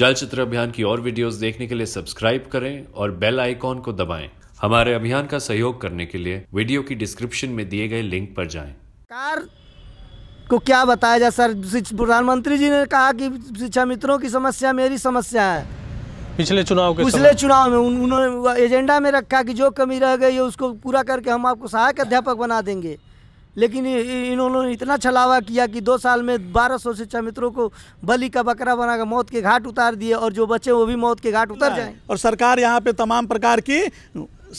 चलचित्र अभियान की और वीडियोस देखने के लिए सब्सक्राइब करें और बेल आइकॉन को दबाएं। हमारे अभियान का सहयोग करने के लिए वीडियो की डिस्क्रिप्शन में दिए गए लिंक पर जाएं। कार को क्या बताया जाए सर प्रधानमंत्री जी ने कहा कि शिक्षा मित्रों की समस्या मेरी समस्या है पिछले चुनाव के पिछले चुनाव में उन्होंने एजेंडा में रखा कि जो कमी रह गई है उसको पूरा करके हम आपको सहायक अध्यापक बना देंगे लेकिन इन्होंने इतना छलावा किया कि दो साल में 1200 शिक्षा मित्रों को बलि का बकरा बनाकर मौत के घाट उतार दिए और जो बच्चे वो भी मौत के घाट उतर जाए और सरकार यहाँ पे तमाम प्रकार की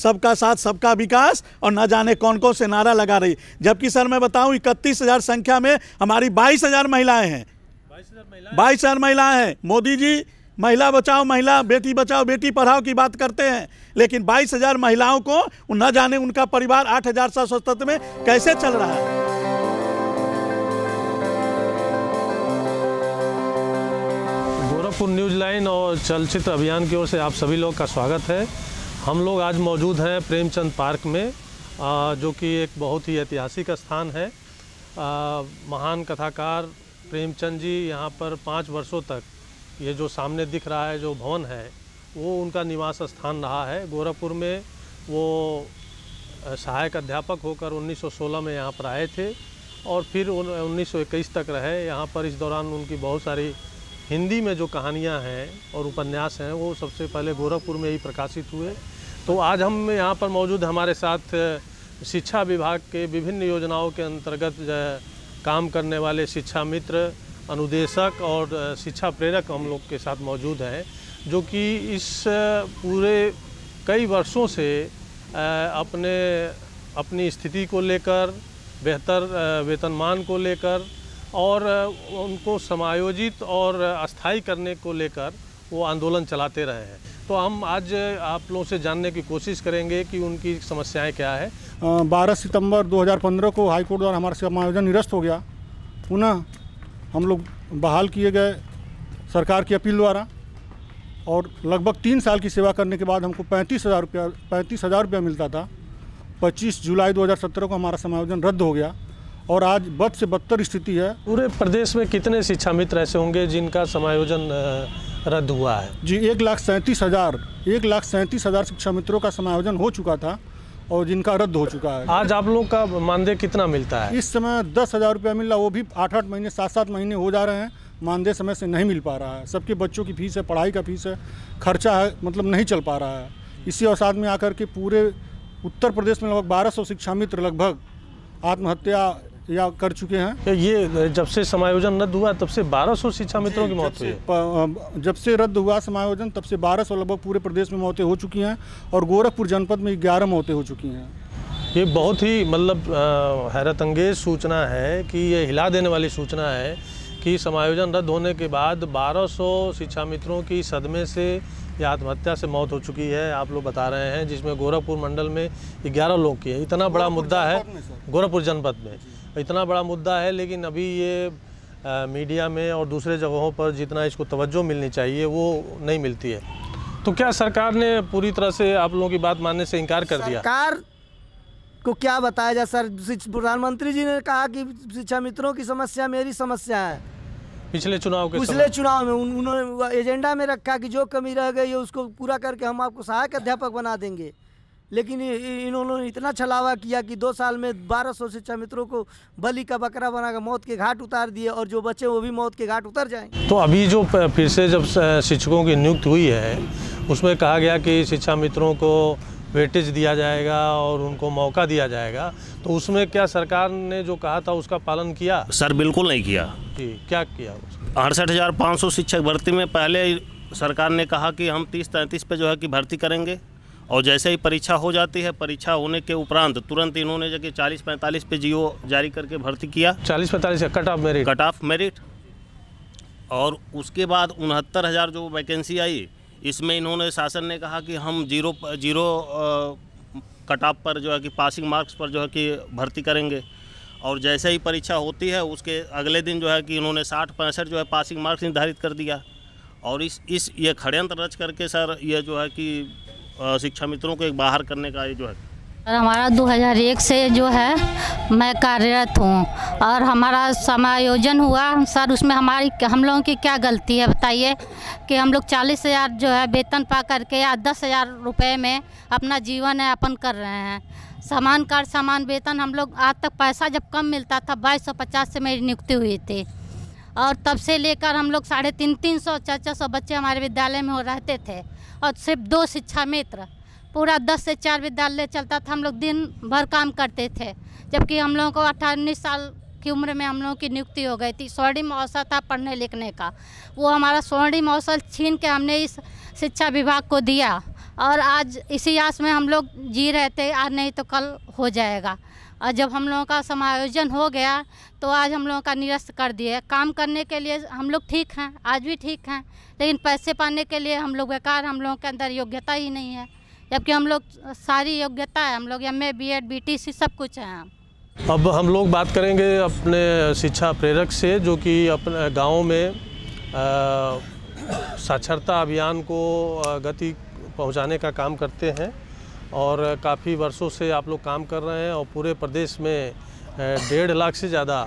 सबका साथ सबका विकास और ना जाने कौन कौन से नारा लगा रही जबकि सर मैं बताऊं इकतीस हज़ार संख्या में हमारी बाईस हज़ार महिलाएं हैं बाईस हज़ार महिलाएँ हैं मोदी जी महिला बचाओ महिला बेटी बचाओ बेटी पढ़ाओ की बात करते हैं लेकिन बाईस हजार महिलाओं को न जाने उनका परिवार आठ हजार सात सौ सत्तर में कैसे चल रहा है गोरखपुर न्यूज लाइन और चलचित्र अभियान की ओर से आप सभी लोग का स्वागत है हम लोग आज मौजूद हैं प्रेमचंद पार्क में जो कि एक बहुत ही ऐतिहासिक स्थान है महान कथाकार प्रेमचंद जी यहाँ पर पाँच वर्षों तक ये जो सामने दिख रहा है जो भवन है वो उनका निवास स्थान रहा है गोरखपुर में वो सहायक अध्यापक होकर 1916 में यहाँ पर आए थे और फिर उन्नीस तक रहे यहाँ पर इस दौरान उनकी बहुत सारी हिंदी में जो कहानियाँ हैं और उपन्यास हैं वो सबसे पहले गोरखपुर में ही प्रकाशित हुए तो आज हम यहाँ पर मौजूद हमारे साथ शिक्षा विभाग के विभिन्न योजनाओं के अंतर्गत काम करने वाले शिक्षा मित्र अनुदेशक और शिक्षा प्रेरक हम लोग के साथ मौजूद हैं जो कि इस पूरे कई वर्षों से अपने अपनी स्थिति को लेकर बेहतर वेतनमान को लेकर और उनको समायोजित और अस्थाई करने को लेकर वो आंदोलन चलाते रहे हैं तो हम आज आप लोगों से जानने की कोशिश करेंगे कि उनकी समस्याएं क्या है 12 सितंबर 2015 को हाईकोर्ट द्वारा हमारा समायोजन निरस्त हो गया पुनः हम लोग बहाल किए गए सरकार की अपील द्वारा और लगभग तीन साल की सेवा करने के बाद हमको पैंतीस हज़ार रुपया पैंतीस हज़ार रुपया मिलता था 25 जुलाई 2017 को हमारा समायोजन रद्द हो गया और आज बद से बदतर स्थिति है पूरे प्रदेश में कितने शिक्षा मित्र ऐसे होंगे जिनका समायोजन रद्द हुआ है जी एक लाख सैंतीस हज़ार एक लाख सैंतीस हज़ार शिक्षा मित्रों का समायोजन हो चुका था और जिनका रद्द हो चुका है आज आप लोग का मानदेय कितना मिलता है इस समय दस हज़ार रुपया मिल रहा वो भी आठ आठ महीने सात सात महीने हो जा रहे हैं मानदेय समय से नहीं मिल पा रहा है सबके बच्चों की फीस है पढ़ाई का फीस है खर्चा है मतलब नहीं चल पा रहा है इसी अवसाद में आकर के पूरे उत्तर प्रदेश में लगभग बारह सौ मित्र लगभग आत्महत्या या कर चुके हैं ये जब से समायोजन रद्द हुआ तब से 1200 शिक्षा मित्रों की मौत हुई जब से रद्द हुआ समायोजन तब से 1200 लगभग पूरे प्रदेश में मौतें हो चुकी हैं और गोरखपुर जनपद में ग्यारह मौतें हो चुकी हैं ये बहुत ही मतलब हैरत अंगेज सूचना है कि ये हिला देने वाली सूचना है कि समायोजन रद्द होने के बाद 1200 शिक्षा मित्रों की सदमे से या आत्महत्या से मौत हो चुकी है आप लोग बता रहे हैं जिसमें गोरखपुर मंडल में ग्यारह लोग की है इतना बड़ा मुद्दा है गोरखपुर जनपद में इतना बड़ा मुद्दा है लेकिन अभी ये आ, मीडिया में और दूसरे जगहों पर जितना इसको तवज्जो मिलनी चाहिए वो नहीं मिलती है तो क्या सरकार ने पूरी तरह से आप लोगों की बात मानने से इनकार कर दिया सरकार को क्या बताया जाए सर प्रधानमंत्री जी ने कहा कि शिक्षा मित्रों की समस्या मेरी समस्या है पिछले चुनाव के पिछले चुनाव में उन्होंने एजेंडा में रखा कि जो कमी रह गई है उसको पूरा करके हम आपको सहायक अध्यापक बना देंगे लेकिन इन्होंने इतना छलावा किया कि दो साल में 1200 से चमित्रों को बलि का बकरा बनाकर मौत के घाट उतार दिए और जो बचे वो भी मौत के घाट उतर जाए तो अभी जो फिर से जब शिक्षकों की नियुक्ति हुई है उसमें कहा गया कि शिक्षा मित्रों को वेटेज दिया जाएगा और उनको मौका दिया जाएगा तो उसमें क्या सरकार ने जो कहा था उसका पालन किया सर बिल्कुल नहीं किया जी क्या किया अड़सठ हज़ार पाँच सौ शिक्षक भर्ती में पहले सरकार ने कहा कि हम तीस तैंतीस पे जो है कि भर्ती करेंगे और जैसे ही परीक्षा हो जाती है परीक्षा होने के उपरांत तुरंत इन्होंने जगह चालीस पैंतालीस पे जीओ जारी करके भर्ती किया चालीस पैंतालीस cut off merit cut off merit और उसके बाद उनहत्तर हज़ार जो वैकेंसी आई इसमें इन्होंने शासन ने कहा कि हम जीरो जीरो कट ऑफ पर जो है कि पासिंग मार्क्स पर जो है कि भर्ती करेंगे और जैसे ही परीक्षा होती है उसके अगले दिन जो है कि इन्होंने साठ पैंसठ जो है पासिंग मार्क्स निर्धारित कर दिया और इस इस ये खड़यंत्र रच करके सर ये जो है कि शिक्षा मित्रों को एक बाहर करने का ये जो है और हमारा 2001 से जो है मैं कार्यरत हूँ और हमारा समायोजन हुआ सर उसमें हमारी हम लोगों की क्या गलती है बताइए कि हम लोग चालीस हज़ार जो है वेतन पा करके या दस हज़ार रुपये में अपना जीवन यापन कर रहे हैं समान कार्य समान वेतन हम लोग आज तक पैसा जब कम मिलता था बाईस सौ पचास से मेरी नियुक्ति हुई थी और तब से लेकर हम लोग साढ़े तीन तीन सौ चार चार सौ बच्चे हमारे विद्यालय में हो रहते थे और सिर्फ दो शिक्षा मित्र पूरा दस से चार विद्यालय चलता था हम लोग दिन भर काम करते थे जबकि हम लोगों को अठारह उन्नीस साल की उम्र में हम लोगों की नियुक्ति हो गई थी स्वर्णिम अवसर था पढ़ने लिखने का वो हमारा स्वर्णिम अवसर छीन के हमने इस शिक्षा विभाग को दिया और आज इसी आस में हम लोग जी रहे थे आज नहीं तो कल हो जाएगा और जब हम लोगों का समायोजन हो गया तो आज हम लोगों का निरस्त कर दिए काम करने के लिए हम लोग ठीक हैं आज भी ठीक हैं लेकिन पैसे पाने के लिए हम लोग बेकार हम लोगों के अंदर योग्यता ही नहीं है जबकि हम लोग सारी योग्यता है हम लोग M A B Ed B T C सब कुछ है अब हम लोग बात करेंगे अपने शिक्षा प्रेरक से जो कि अपने गाँव में साक्षरता अभियान को गति पहुँचाने का काम करते हैं और काफ़ी वर्षों से आप लोग काम कर रहे हैं और पूरे प्रदेश में डेढ़ लाख से ज़्यादा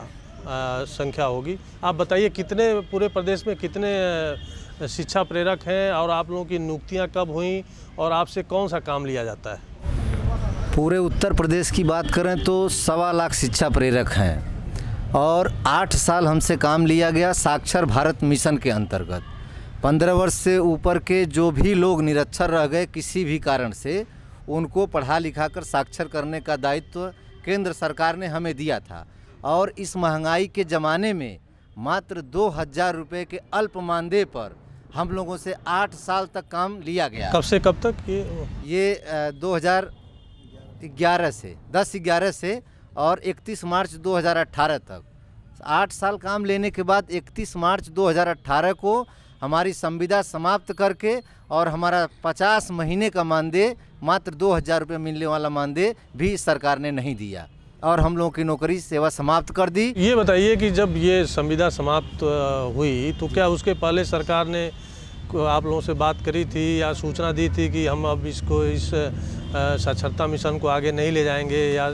संख्या होगी आप बताइए कितने पूरे प्रदेश में कितने शिक्षा प्रेरक हैं और आप लोगों की नियुक्तियाँ कब हुई और आपसे कौन सा काम लिया जाता है पूरे उत्तर प्रदेश की बात करें तो सवा लाख शिक्षा प्रेरक हैं और आठ साल हमसे काम लिया गया साक्षर भारत मिशन के अंतर्गत पंद्रह वर्ष से ऊपर के जो भी लोग निरक्षर रह गए किसी भी कारण से उनको पढ़ा लिखा कर साक्षर करने का दायित्व केंद्र सरकार ने हमें दिया था और इस महंगाई के ज़माने में मात्र दो हज़ार रुपये के अल्प मानदेय पर हम लोगों से आठ साल तक काम लिया गया कब से कब तक ये ये दो हज़ार ग्यारह से दस ग्यारह से और इकतीस मार्च 2018 तक आठ साल काम लेने के बाद 31 मार्च 2018 को हमारी संविदा समाप्त करके और हमारा पचास महीने का मानदेय मात्र दो हज़ार रुपये मिलने वाला मानदेय भी सरकार ने नहीं दिया और हम लोगों की नौकरी सेवा समाप्त कर दी ये बताइए कि जब ये संविदा समाप्त हुई तो क्या उसके पहले सरकार ने आप लोगों से बात करी थी या सूचना दी थी कि हम अब इसको इस साक्षरता मिशन को आगे नहीं ले जाएंगे या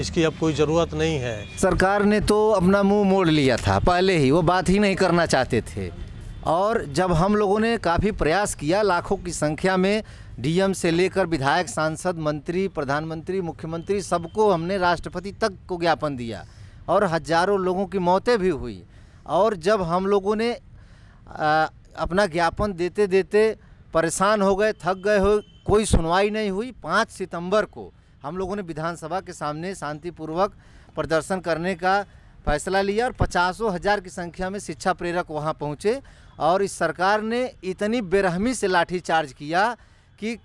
इसकी अब कोई ज़रूरत नहीं है सरकार ने तो अपना मुंह मोड़ लिया था पहले ही वो बात ही नहीं करना चाहते थे और जब हम लोगों ने काफ़ी प्रयास किया लाखों की संख्या में डीएम से लेकर विधायक सांसद मंत्री प्रधानमंत्री मुख्यमंत्री सबको हमने राष्ट्रपति तक को ज्ञापन दिया और हजारों लोगों की मौतें भी हुई और जब हम लोगों ने आ, अपना ज्ञापन देते देते परेशान हो गए थक गए हो कोई सुनवाई नहीं हुई पाँच सितंबर को हम लोगों ने विधानसभा के सामने शांतिपूर्वक प्रदर्शन करने का फैसला लिया और पचासों हज़ार की संख्या में शिक्षा प्रेरक वहाँ पहुँचे और इस सरकार ने इतनी बेरहमी से लाठीचार्ज किया कि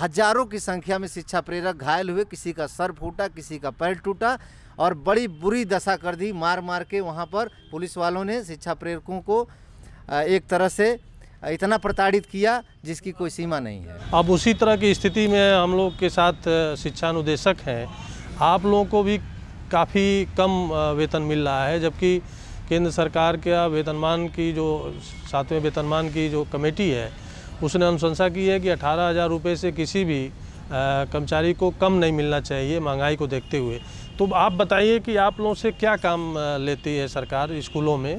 हजारों की संख्या में शिक्षा प्रेरक घायल हुए किसी का सर फूटा किसी का पैर टूटा और बड़ी बुरी दशा कर दी मार मार के वहाँ पर पुलिस वालों ने शिक्षा प्रेरकों को एक तरह से इतना प्रताड़ित किया जिसकी कोई सीमा नहीं है अब उसी तरह की स्थिति में हम लोग के साथ शिक्षा अनुदेशक हैं आप लोगों को भी काफ़ी कम वेतन मिल रहा है जबकि केंद्र सरकार का वेतनमान की जो सातवें वेतनमान की जो कमेटी है उसने अनुशंसा की है कि अठारह हज़ार रुपये से किसी भी कर्मचारी को कम नहीं मिलना चाहिए महंगाई को देखते हुए तो आप बताइए कि आप लोगों से क्या काम लेती है सरकार स्कूलों में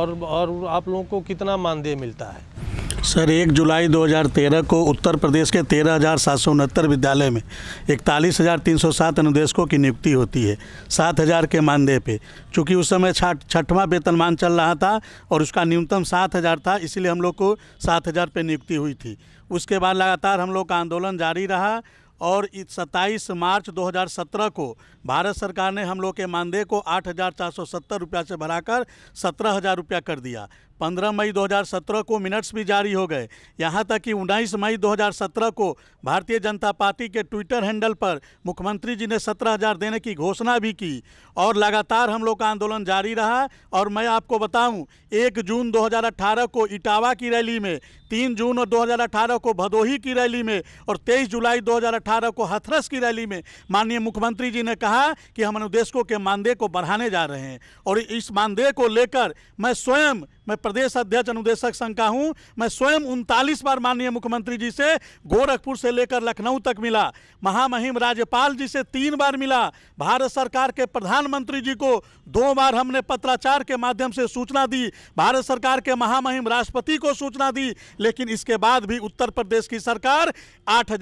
और और आप लोगों को कितना मानदेय मिलता है सर एक जुलाई 2013 को उत्तर प्रदेश के तेरह हज़ार सात सौ उनहत्तर विद्यालय में इकतालीस हज़ार तीन सौ सात अनुदेशकों की नियुक्ति होती है सात हज़ार के मानदेय पे चूँकि उस समय छठ छठवां वेतनमान चल रहा था और उसका न्यूनतम सात हज़ार था इसीलिए हम लोग को सात हज़ार पे नियुक्ति हुई थी उसके बाद लगातार हम लोग का आंदोलन जारी रहा और सत्ताईस मार्च 2017 को भारत सरकार ने हम लोग के मानदेय को आठ हज़ार चार सौ सत्तर रुपया से बढ़ाकर सत्रह हज़ार रुपया कर दिया 15 मई 2017 को मिनट्स भी जारी हो गए यहाँ तक कि 19 मई 2017 को भारतीय जनता पार्टी के ट्विटर हैंडल पर मुख्यमंत्री जी ने 17000 देने की घोषणा भी की और लगातार हम लोग का आंदोलन जारी रहा और मैं आपको बताऊं 1 जून 2018 को इटावा की रैली में 3 जून और 2018 को भदोही की रैली में और तेईस जुलाई दो को हथरस की रैली में माननीय मुख्यमंत्री जी ने कहा कि हम अनुदेशकों के मानदेय को बढ़ाने जा रहे हैं और इस मानदेय को लेकर मैं स्वयं मैं प्रदेश अध्यक्ष अनुदेशक संघ का हूँ मैं स्वयं उनतालीस बार माननीय मुख्यमंत्री जी से गोरखपुर से लेकर लखनऊ तक मिला महामहिम राज्यपाल जी से तीन बार मिला भारत सरकार के प्रधानमंत्री जी को दो बार हमने पत्राचार के माध्यम से सूचना दी भारत सरकार के महामहिम राष्ट्रपति को सूचना दी लेकिन इसके बाद भी उत्तर प्रदेश की सरकार आठ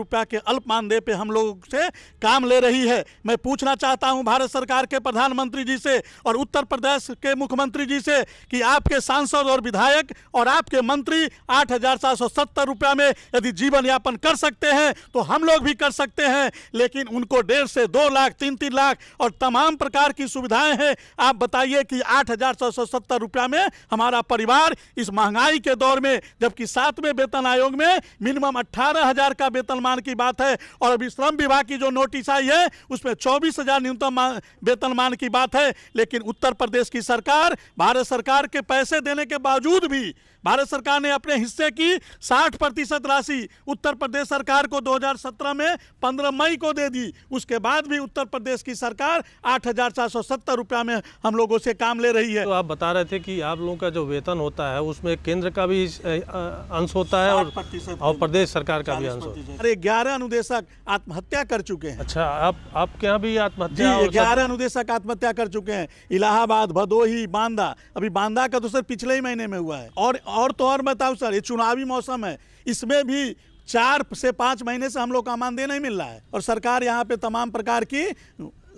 रुपया के अल्प मानदेय पे हम लोग से काम ले रही है मैं पूछना चाहता हूँ भारत सरकार के प्रधानमंत्री जी से और उत्तर प्रदेश के मुख्यमंत्री जी से कि आपके सांसद और विधायक और आपके मंत्री आठ हजार रुपया में यदि जीवन यापन कर सकते हैं तो हम लोग भी कर सकते हैं लेकिन उनको डेढ़ से दो लाख तीन तीन लाख और तमाम प्रकार की सुविधाएं हैं आप बताइए कि आठ हजार रुपया में हमारा परिवार इस महंगाई के दौर में जबकि सातवें वेतन आयोग में मिनिमम अट्ठारह हजार का वेतनमान की बात है और अभी श्रम विभाग की जो नोटिस आई है उसमें चौबीस हजार न्यूनतम वेतनमान की बात है लेकिन उत्तर प्रदेश की सरकार भारत सरकार सरकार के पैसे देने के बावजूद भी भारत सरकार ने अपने हिस्से की 60 प्रतिशत राशि उत्तर प्रदेश सरकार को 2017 में 15 मई को दे दी उसके बाद भी उत्तर प्रदेश की सरकार आठ रुपया में हम लोगों से काम ले रही है तो आप बता रहे थे कि आप लोगों का जो वेतन होता है उसमें केंद्र का भी अंश होता है और, और प्रदेश सरकार का भी अंश होता है अरे ग्यारह अनुदेशक आत्महत्या कर चुके हैं अच्छा आप आपके यहाँ भी आत्महत्या ग्यारह अनुदेशक आत्महत्या कर चुके हैं इलाहाबाद भदोही बांदा अभी बांदा का तो सर पिछले ही महीने में हुआ है और और तो और बताओ सर ये चुनावी मौसम है इसमें भी चार से पाँच महीने से हम लोग का मानदेय नहीं मिल रहा है और सरकार यहाँ पे तमाम प्रकार की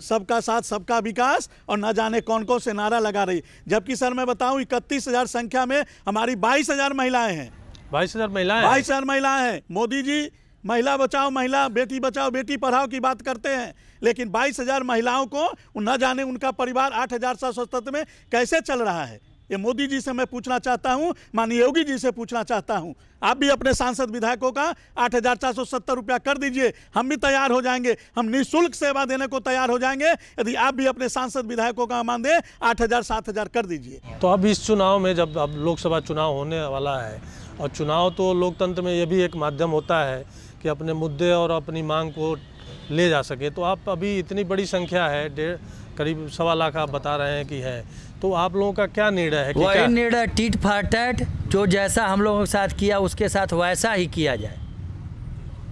सबका साथ सबका विकास और न जाने कौन कौन से नारा लगा रही जबकि सर मैं बताऊँ इकतीस हज़ार संख्या में हमारी बाईस हज़ार महिलाएं हैं बाईस हज़ार महिलाएं बाईस हज़ार महिलाएं हैं मोदी जी महिला बचाओ महिला बेटी बचाओ बेटी पढ़ाओ की बात करते हैं लेकिन बाईस हज़ार महिलाओं को न जाने उनका परिवार आठ हज़ार में कैसे चल रहा है ये मोदी जी से मैं पूछना चाहता हूँ माननीय योगी जी से पूछना चाहता हूँ आप भी अपने सांसद विधायकों का आठ हज़ार चार सौ सत्तर रुपया कर दीजिए हम भी तैयार हो जाएंगे हम निःशुल्क सेवा देने को तैयार हो जाएंगे यदि आप भी अपने सांसद विधायकों का मानदेय आठ हज़ार सात हज़ार कर दीजिए तो अब इस चुनाव में जब अब लोकसभा चुनाव होने वाला है और चुनाव तो लोकतंत्र में ये भी एक माध्यम होता है कि अपने मुद्दे और अपनी मांग को ले जा सके तो आप अभी इतनी बड़ी संख्या है डेढ़ करीब सवा लाख आप बता रहे हैं कि है तो आप लोगों का क्या निर्णय है वही निर्णय टीट फार टैट जो जैसा हम लोगों के साथ किया उसके साथ वैसा ही किया जाए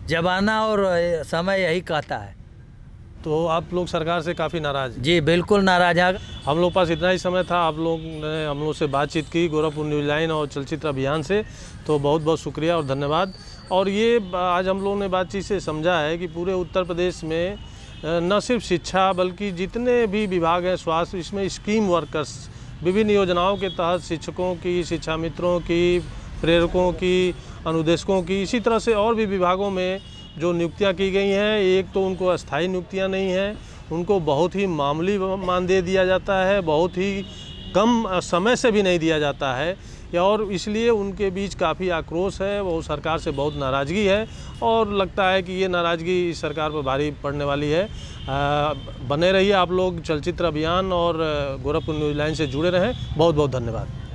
जमाना और समय यही कहता है तो आप लोग सरकार से काफ़ी नाराज़ जी बिल्कुल नाराज़ है हम लोग पास इतना ही समय था आप लोग ने हम लोग से बातचीत की गोरखपुर न्यूज लाइन और चलचित्र अभियान से तो बहुत बहुत शुक्रिया और धन्यवाद और ये आज हम लोग ने बातचीत से समझा है कि पूरे उत्तर प्रदेश में न सिर्फ शिक्षा बल्कि जितने भी विभाग हैं स्वास्थ्य इसमें स्कीम वर्कर्स विभिन्न योजनाओं के तहत शिक्षकों की शिक्षा मित्रों की प्रेरकों की अनुदेशकों की इसी तरह से और भी विभागों में जो नियुक्तियाँ की गई हैं एक तो उनको अस्थाई नियुक्तियाँ नहीं हैं उनको बहुत ही मामूली मानदेय दिया जाता है बहुत ही कम समय से भी नहीं दिया जाता है और इसलिए उनके बीच काफ़ी आक्रोश है वो सरकार से बहुत नाराज़गी है और लगता है कि ये नाराज़गी सरकार पर भारी पड़ने वाली है आ, बने रहिए आप लोग चलचित्र अभियान और गोरखपुर न्यूज लाइन से जुड़े रहें बहुत बहुत धन्यवाद